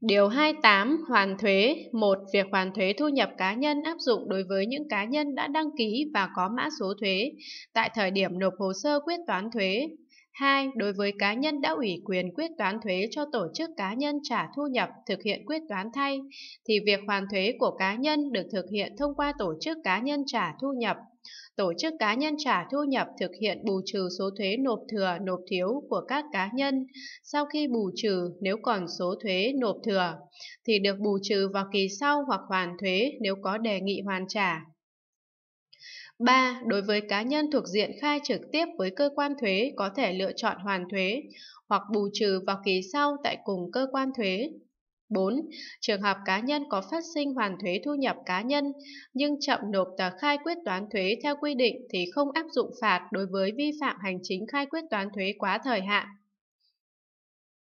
Điều 28 Hoàn thuế 1. Việc hoàn thuế thu nhập cá nhân áp dụng đối với những cá nhân đã đăng ký và có mã số thuế tại thời điểm nộp hồ sơ quyết toán thuế 2. Đối với cá nhân đã ủy quyền quyết toán thuế cho tổ chức cá nhân trả thu nhập thực hiện quyết toán thay, thì việc hoàn thuế của cá nhân được thực hiện thông qua tổ chức cá nhân trả thu nhập. Tổ chức cá nhân trả thu nhập thực hiện bù trừ số thuế nộp thừa, nộp thiếu của các cá nhân. Sau khi bù trừ, nếu còn số thuế nộp thừa, thì được bù trừ vào kỳ sau hoặc hoàn thuế nếu có đề nghị hoàn trả. 3. Đối với cá nhân thuộc diện khai trực tiếp với cơ quan thuế có thể lựa chọn hoàn thuế hoặc bù trừ vào kỳ sau tại cùng cơ quan thuế. 4. Trường hợp cá nhân có phát sinh hoàn thuế thu nhập cá nhân nhưng chậm nộp tờ khai quyết toán thuế theo quy định thì không áp dụng phạt đối với vi phạm hành chính khai quyết toán thuế quá thời hạn.